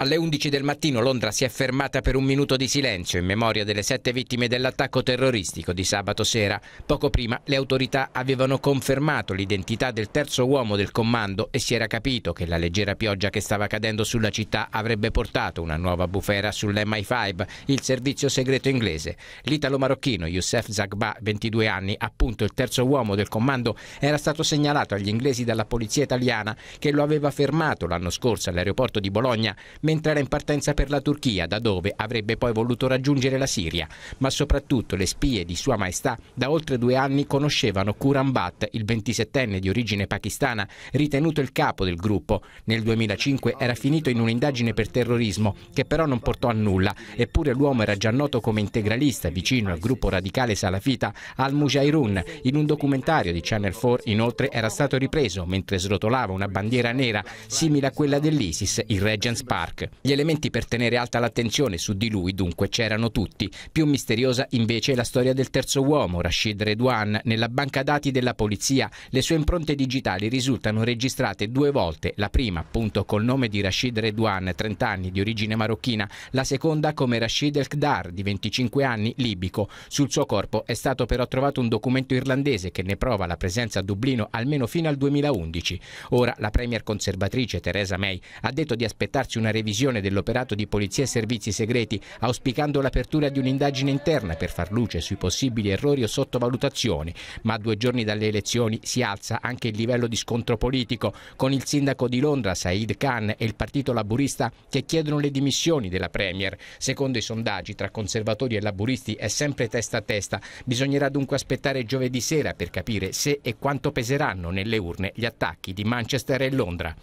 Alle 11 del mattino Londra si è fermata per un minuto di silenzio in memoria delle sette vittime dell'attacco terroristico di sabato sera. Poco prima le autorità avevano confermato l'identità del terzo uomo del comando e si era capito che la leggera pioggia che stava cadendo sulla città avrebbe portato una nuova bufera sull'MI5, il servizio segreto inglese. L'italo-marocchino Youssef Zagba, 22 anni, appunto il terzo uomo del comando, era stato segnalato agli inglesi dalla polizia italiana che lo aveva fermato l'anno scorso all'aeroporto di Bologna mentre era in partenza per la Turchia, da dove avrebbe poi voluto raggiungere la Siria. Ma soprattutto le spie di Sua Maestà da oltre due anni conoscevano Bhatt, il 27enne di origine pakistana, ritenuto il capo del gruppo. Nel 2005 era finito in un'indagine per terrorismo, che però non portò a nulla, eppure l'uomo era già noto come integralista vicino al gruppo radicale salafita al Mujairun. In un documentario di Channel 4 inoltre era stato ripreso mentre srotolava una bandiera nera simile a quella dell'ISIS, in Regent's Park shock. Gli elementi per tenere alta l'attenzione su di lui dunque c'erano tutti. Più misteriosa invece è la storia del terzo uomo, Rashid Redouan. Nella banca dati della polizia le sue impronte digitali risultano registrate due volte, la prima appunto col nome di Rashid Redouan, 30 anni, di origine marocchina, la seconda come Rashid El Kdar, di 25 anni, libico. Sul suo corpo è stato però trovato un documento irlandese che ne prova la presenza a Dublino almeno fino al 2011. Ora la premier conservatrice Theresa May ha detto di aspettarsi una revisione revisione dell'operato di polizia e servizi segreti, auspicando l'apertura di un'indagine interna per far luce sui possibili errori o sottovalutazioni. Ma a due giorni dalle elezioni si alza anche il livello di scontro politico, con il sindaco di Londra Said Khan e il partito laburista che chiedono le dimissioni della Premier. Secondo i sondaggi tra conservatori e laburisti è sempre testa a testa. Bisognerà dunque aspettare giovedì sera per capire se e quanto peseranno nelle urne gli attacchi di Manchester e Londra.